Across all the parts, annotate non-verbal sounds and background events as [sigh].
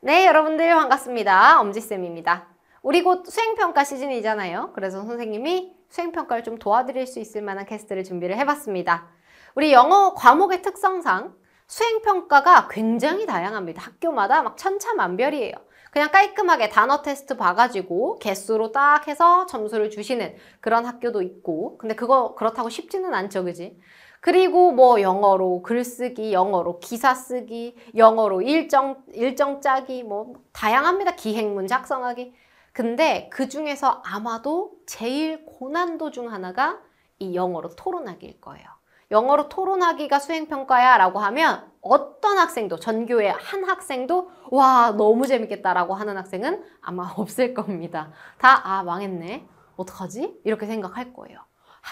네, 여러분들 반갑습니다. 엄지쌤입니다. 우리 곧 수행평가 시즌이잖아요. 그래서 선생님이 수행평가를 좀 도와드릴 수 있을 만한 캐스트를 준비를 해봤습니다. 우리 영어 과목의 특성상 수행평가가 굉장히 다양합니다. 학교마다 막 천차만별이에요. 그냥 깔끔하게 단어 테스트 봐가지고 개수로 딱 해서 점수를 주시는 그런 학교도 있고 근데 그거 그렇다고 쉽지는 않죠, 그지? 그리고 뭐 영어로 글쓰기, 영어로 기사 쓰기, 영어로 일정, 일정 짜기, 뭐 다양합니다. 기행문 작성하기. 근데 그 중에서 아마도 제일 고난도 중 하나가 이 영어로 토론하기일 거예요. 영어로 토론하기가 수행평가야 라고 하면 어떤 학생도 전교의 한 학생도 와 너무 재밌겠다 라고 하는 학생은 아마 [laughs] 없을 겁니다. 다 아 망했네 어떡하지? 이렇게 생각할 거예요.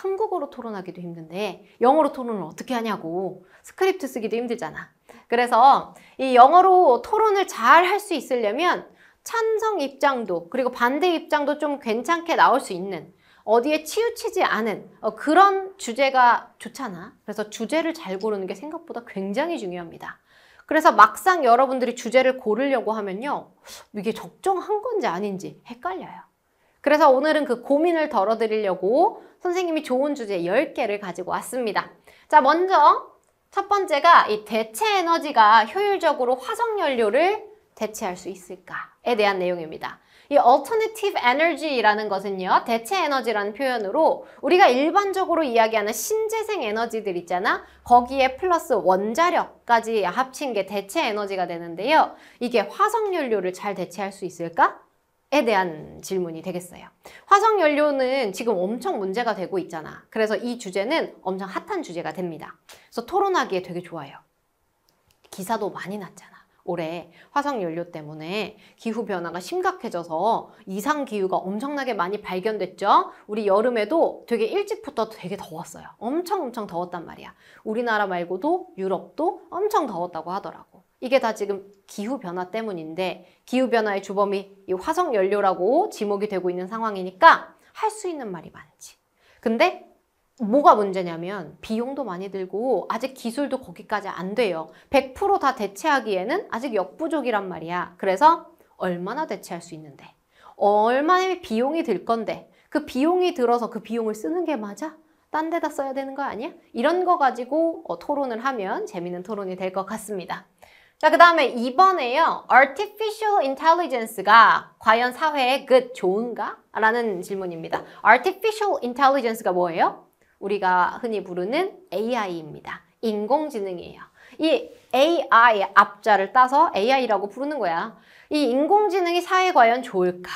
한국어로 토론하기도 힘든데 영어로 토론을 어떻게 하냐고 스크립트 쓰기도 힘들잖아. 그래서 이 영어로 토론을 잘 할 수 있으려면 찬성 입장도 그리고 반대 입장도 좀 괜찮게 나올 수 있는 어디에 치우치지 않은 어, 그런 주제가 좋잖아. 그래서 주제를 잘 고르는 게 생각보다 굉장히 중요합니다. 그래서 막상 여러분들이 주제를 고르려고 하면요. 이게 적정한 건지 아닌지 헷갈려요. 그래서 오늘은 그 고민을 덜어드리려고 선생님이 좋은 주제 10개를 가지고 왔습니다. 자, 먼저 첫 번째가 이 대체 에너지가 효율적으로 화석연료를 대체할 수 있을까에 대한 내용입니다. 이 alternative energy라는 것은요. 대체 에너지라는 표현으로 우리가 일반적으로 이야기하는 신재생 에너지들 있잖아. 거기에 플러스 원자력까지 합친 게 대체 에너지가 되는데요. 이게 화석연료를 잘 대체할 수 있을까? 에 대한 질문이 되겠어요. 화석 연료는 지금 엄청 문제가 되고 있잖아. 그래서 이 주제는 엄청 핫한 주제가 됩니다. 그래서 토론하기에 되게 좋아요. 기사도 많이 났잖아. 올해 화석 연료 때문에 기후 변화가 심각해져서 이상 기후가 엄청나게 많이 발견됐죠. 우리 여름에도 되게 일찍부터 되게 더웠어요. 엄청 엄청 더웠단 말이야. 우리나라 말고도 유럽도 엄청 더웠다고 하더라고. 이게 다 지금 기후변화 때문인데 기후변화의 주범이 이 화석연료라고 지목이 되고 있는 상황이니까 할 수 있는 말이 많지. 근데 뭐가 문제냐면 비용도 많이 들고 아직 기술도 거기까지 안 돼요. 100%다 대체하기에는 아직 역부족이란 말이야. 그래서 얼마나 대체할 수 있는데 얼마의 비용이 들 건데 그 비용이 들어서 그 비용을 쓰는 게 맞아? 딴 데다 써야 되는 거 아니야? 이런 거 가지고 어, 토론을 하면 재밌는 토론이 될 것 같습니다. 자, 그 다음에 2번에요. Artificial Intelligence가 과연 사회에 good, 좋은가? 라는 질문입니다. Artificial Intelligence가 뭐예요? 우리가 흔히 부르는 AI입니다. 인공지능이에요. 이 AI 앞자를 따서 AI라고 부르는 거야. 이 인공지능이 사회에 과연 좋을까?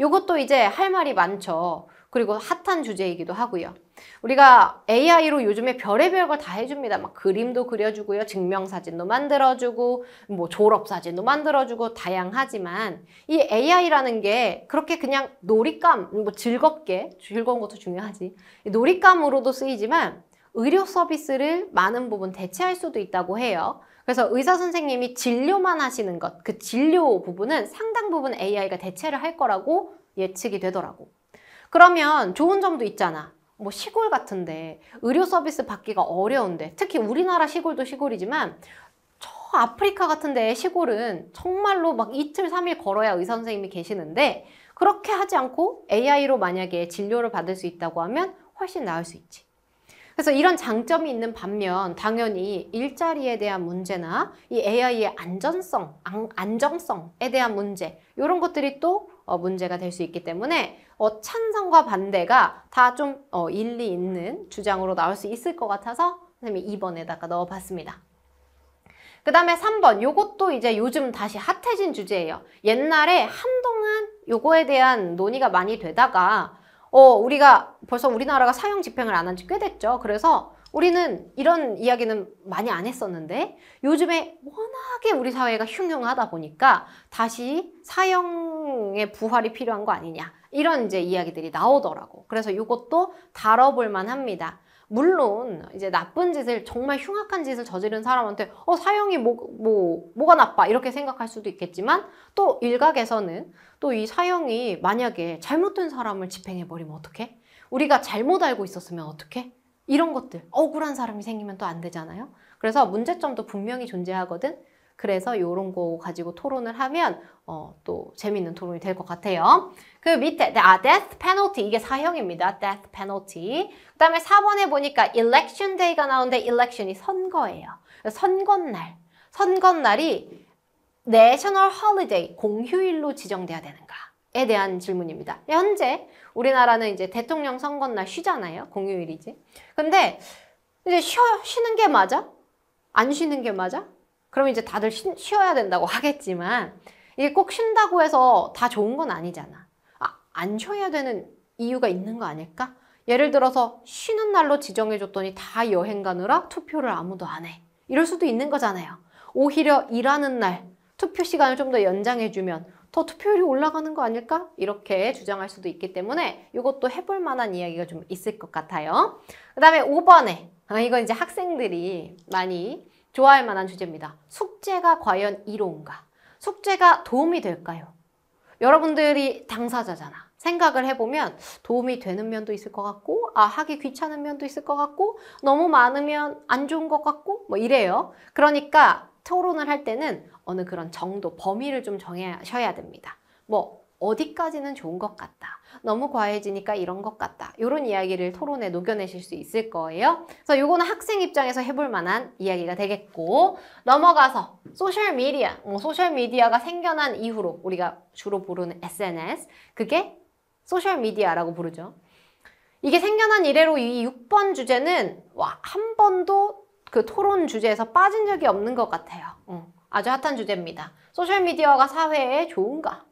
요것도 이제 할 말이 많죠. 그리고 핫한 주제이기도 하고요. 우리가 AI로 요즘에 별의별 걸 다 해줍니다. 막 그림도 그려주고요. 증명사진도 만들어주고 뭐 졸업사진도 만들어주고 다양하지만 이 AI라는 게 그렇게 그냥 놀잇감, 뭐 즐겁게, 즐거운 것도 중요하지. 놀잇감으로도 쓰이지만 의료 서비스를 많은 부분 대체할 수도 있다고 해요. 그래서 의사 선생님이 진료만 하시는 것, 그 진료 부분은 상당 부분 AI가 대체를 할 거라고 예측이 되더라고. 그러면 좋은 점도 있잖아. 뭐 시골 같은데 의료 서비스 받기가 어려운데 특히 우리나라 시골도 시골이지만 저 아프리카 같은데 시골은 정말로 막 이틀 삼일 걸어야 의사 선생님이 계시는데 그렇게 하지 않고 AI로 만약에 진료를 받을 수 있다고 하면 훨씬 나을 수 있지. 그래서 이런 장점이 있는 반면 당연히 일자리에 대한 문제나 이 AI의 안전성, 안, 정성에 대한 문제 이런 것들이 또 어, 문제가 될 수 있기 때문에 어, 찬성과 반대가 다좀 어, 일리 있는 주장으로 나올 수 있을 것 같아서 선생님이 2번에다가 넣어봤습니다. 그 다음에 3번 요것도 이제 요즘 다시 핫해진 주제예요. 옛날에 한동안 요거에 대한 논의가 많이 되다가 어, 우리가 벌써 우리나라가 사형 집행을 안 한 지 꽤 됐죠. 그래서 우리는 이런 이야기는 많이 안 했었는데 요즘에 워낙에 우리 사회가 흉흉하다 보니까 다시 사형의 부활이 필요한 거 아니냐 이런 이제 이야기들이 나오더라고 그래서 이것도 다뤄볼 만합니다 물론 이제 나쁜 짓을 정말 흉악한 짓을 저지른 사람한테 어 사형이 뭐, 뭐 뭐가 나빠 이렇게 생각할 수도 있겠지만 또 일각에서는 또 이 사형이 만약에 잘못된 사람을 집행해 버리면 어떡해? 우리가 잘못 알고 있었으면 어떡해? 이런 것들 억울한 사람이 생기면 또 안 되잖아요. 그래서 문제점도 분명히 존재하거든. 그래서 이런 거 가지고 토론을 하면 어, 또 재밌는 토론이 될 것 같아요. 그 밑에 네, 아 death penalty 이게 사형입니다. death penalty. 그다음에 4번에 보니까 election day가 나오는데 election이 선거예요. 선거날. 선거날이 national holiday 공휴일로 지정돼야 되는 거예요. 에 대한 질문입니다. 현재 우리나라는 이제 대통령 선거날 쉬잖아요. 공휴일이지. 근데 이제 쉬어, 쉬는 게 맞아? 안 쉬는 게 맞아? 그럼 이제 다들 쉬, 어야 된다고 [laughs] 하겠지만 이게 꼭 쉰다고 해서 다 좋은 건 아니잖아. 아, 안 쉬어야 되는 이유가 있는 거 아닐까? 예를 들어서 쉬는 날로 지정해줬더니 다 여행 가느라 투표를 아무도 안 해. 이럴 수도 있는 거잖아요. 오히려 일하는 날 투표 시간을 좀 더 연장해주면 더 투표율이 올라가는 거 아닐까? 이렇게 주장할 수도 있기 때문에 이것도 해볼 만한 이야기가 좀 있을 것 같아요. 그 다음에 5번에 아, 이건 이제 학생들이 많이 좋아할 만한 주제입니다. 숙제가 과연 이로운가? 숙제가 도움이 될까요? 여러분들이 당사자잖아. 생각을 해보면 도움이 되는 면도 있을 것 같고 아 하기 귀찮은 면도 있을 것 같고 너무 많으면 안 좋은 것 같고 뭐 이래요. 그러니까 토론을 할 때는 어느 그런 정도, 범위를 좀 정하셔야 됩니다. 뭐 어디까지는 좋은 것 같다. 너무 과해지니까 이런 것 같다. 이런 이야기를 토론에 녹여내실 수 있을 거예요. 그래서 이거는 학생 입장에서 해볼 만한 이야기가 되겠고 넘어가서 소셜미디어, 뭐 소셜미디어가 생겨난 이후로 우리가 주로 부르는 SNS 그게 소셜미디어라고 부르죠. 이게 생겨난 이래로 이 6번 주제는 와, 한 번도 그 토론 주제에서 빠진 적이 없는 것 같아요. 어, 아주 핫한 주제입니다. 소셜미디어가 사회에 좋은가?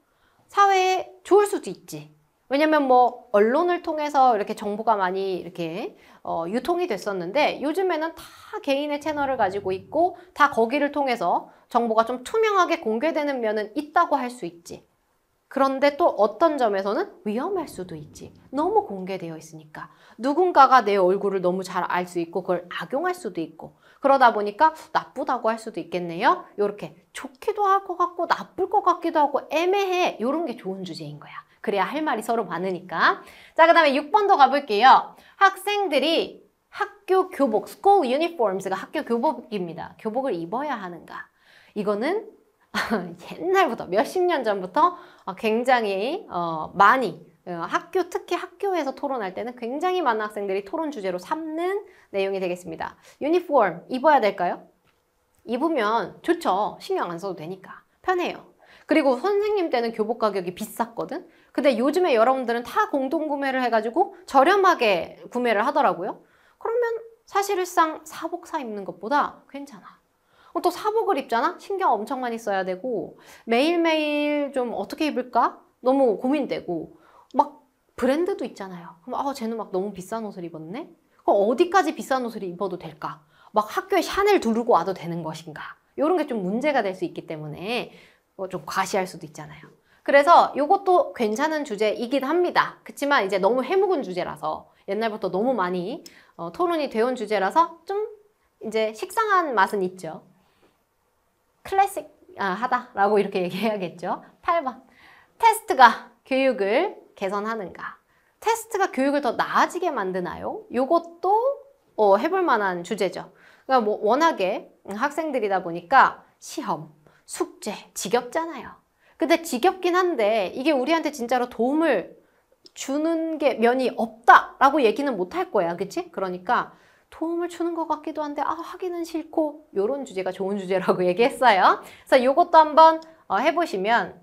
사회에 좋을 수도 있지. 왜냐면 뭐 언론을 통해서 이렇게 정보가 많이 이렇게 어, 유통이 됐었는데 요즘에는 다 개인의 채널을 가지고 있고 다 거기를 통해서 정보가 좀 투명하게 공개되는 면은 있다고 할 수 있지. 그런데 또 어떤 점에서는 위험할 수도 있지. 너무 공개되어 있으니까. 누군가가 내 얼굴을 너무 잘 알 수 있고 그걸 악용할 수도 있고 그러다 보니까 나쁘다고 할 수도 있겠네요. 이렇게 좋기도 할 것 같고 나쁠 것 같기도 하고 애매해. 이런 게 좋은 주제인 거야. 그래야 할 말이 서로 많으니까. 자, 그 다음에 6번 더 가볼게요. 학생들이 학교 교복, school uniforms가 학교 교복입니다. 교복을 입어야 하는가. 이거는 [laughs] 옛날부터 몇십 년 전부터 어, 굉장히 어, 많이 어, 학교 특히 학교에서 토론할 때는 굉장히 많은 학생들이 토론 주제로 삼는 내용이 되겠습니다. 유니폼 입어야 될까요? 입으면 좋죠. 신경 안 써도 되니까 편해요. 그리고 선생님 때는 교복 가격이 비쌌거든. 근데 요즘에 여러분들은 다 공동 구매를 해가지고 저렴하게 구매를 하더라고요. 그러면 사실상 사복 사 입는 것보다 괜찮아. 또 사복을 입잖아? 신경 엄청 많이 써야 되고 매일매일 좀 어떻게 입을까? 너무 고민되고 막 브랜드도 있잖아요. 그럼 아 쟤는 막 너무 비싼 옷을 입었네? 그럼 어디까지 비싼 옷을 입어도 될까? 막 학교에 샤넬 두르고 와도 되는 것인가? 이런 게 좀 문제가 될 수 있기 때문에 어, 좀 과시할 수도 있잖아요. 그래서 이것도 괜찮은 주제이긴 합니다. 그렇지만 이제 너무 해묵은 주제라서 옛날부터 너무 많이 어, 토론이 되온 어 주제라서 좀 이제 식상한 맛은 있죠. 클래식 아, 하다라고 이렇게 [laughs] 얘기해야겠죠. 8번 테스트가 교육을 개선하는가 테스트가 교육을 더 나아지게 만드나요? 이것도 어, 해볼 만한 주제죠. 그러니까 뭐 워낙에 학생들이다 보니까 시험, 숙제, 지겹잖아요. 근데 지겹긴 한데 이게 우리한테 진짜로 도움을 주는 게 면이 없다라고 얘기는 못 할 거야. 그치? 그러니까 도움을 주는 것 같기도 한데 아 하기는 싫고 이런 주제가 좋은 주제라고 [laughs] 얘기했어요. 그래서 이것도 한번 어, 해보시면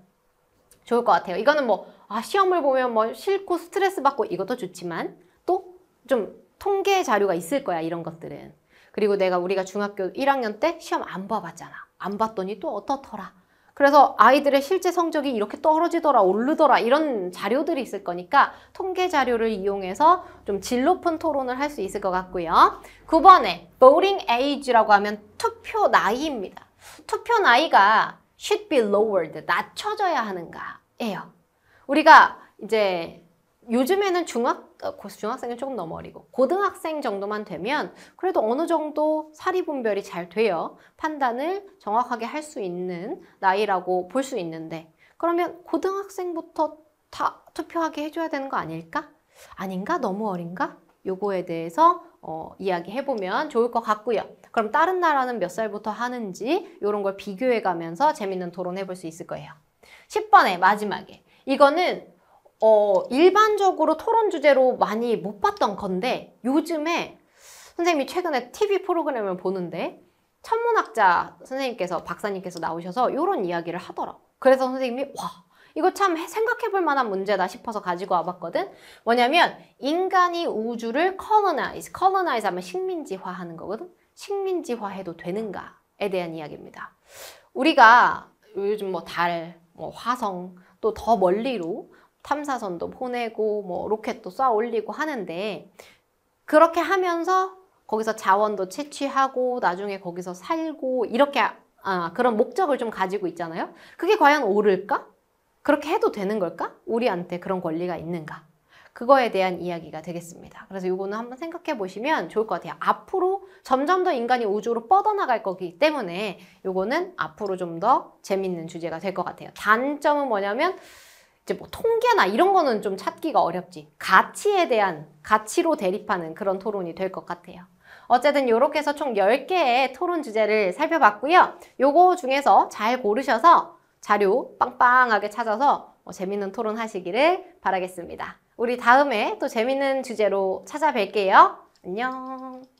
좋을 것 같아요. 이거는 뭐 아, 시험을 보면 뭐 싫고 스트레스 받고 이것도 좋지만 또 좀 통계 자료가 있을 거야 이런 것들은. 그리고 내가 우리가 중학교 1학년 때 시험 안 봐봤잖아. 안 봤더니 또 어떻더라. 그래서 아이들의 실제 성적이 이렇게 떨어지더라 오르더라 이런 자료들이 있을 거니까 통계 자료를 이용해서 좀 질 높은 토론을 할 수 있을 것 같고요. 9번에 voting age라고 하면 투표 나이입니다. 투표 나이가 should be lowered, 낮춰져야 하는가 예요. 우리가 이제 요즘에는 중학 어, 중학생은 조금 넘어 어리고 고등학생 정도만 되면 그래도 어느 정도 사리 분별이 잘 돼요. 판단을 정확하게 할 수 있는 나이라고 볼 수 있는데 그러면 고등학생부터 다 투표하게 해줘야 되는 거 아닐까? 아닌가? 너무 어린가? 요거에 대해서 어, 이야기해보면 좋을 것 같고요. 그럼 다른 나라는 몇 살부터 하는지 이런 걸 비교해가면서 재밌는 토론해볼 수 있을 거예요. 10번에 마지막에 이거는 어, 일반적으로 토론 주제로 많이 못 봤던 건데 요즘에 선생님이 최근에 TV 프로그램을 보는데 천문학자 선생님께서 박사님께서 나오셔서 이런 이야기를 하더라고 그래서 선생님이 와 이거 참 생각해 볼 만한 문제다 싶어서 가지고 와봤거든 뭐냐면 인간이 우주를 colonize, colonize 하면 식민지화 하는 거거든 식민지화 해도 되는가에 대한 이야기입니다 우리가 요즘 뭐 달, 뭐 화성 또 더 멀리로 탐사선도 보내고 뭐 로켓도 쏴 올리고 하는데 그렇게 하면서 거기서 자원도 채취하고 나중에 거기서 살고 이렇게 아, 그런 목적을 좀 가지고 있잖아요. 그게 과연 옳을까? 그렇게 해도 되는 걸까? 우리한테 그런 권리가 있는가? 그거에 대한 이야기가 되겠습니다. 그래서 이거는 한번 생각해 보시면 좋을 것 같아요. 앞으로 점점 더 인간이 우주로 뻗어나갈 거기 때문에 이거는 앞으로 좀 더 재밌는 주제가 될 것 같아요. 단점은 뭐냐면 이제 뭐 통계나 이런 거는 좀 찾기가 어렵지. 가치에 대한 가치로 대립하는 그런 토론이 될 것 같아요. 어쨌든 이렇게 해서 총 10개의 토론 주제를 살펴봤고요. 요거 중에서 잘 고르셔서 자료 빵빵하게 찾아서 뭐 재밌는 토론 하시기를 바라겠습니다. 우리 다음에 또 재밌는 주제로 찾아뵐게요. 안녕.